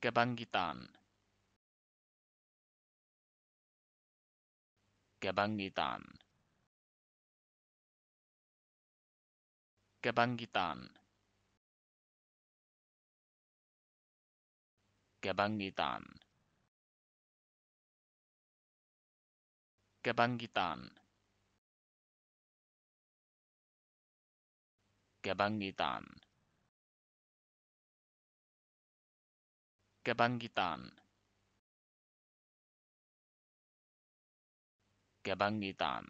kebangkitan kebangkitan kebangkitan kebangkitan kebangkitan kebangkitan kebangkitan kebangkitan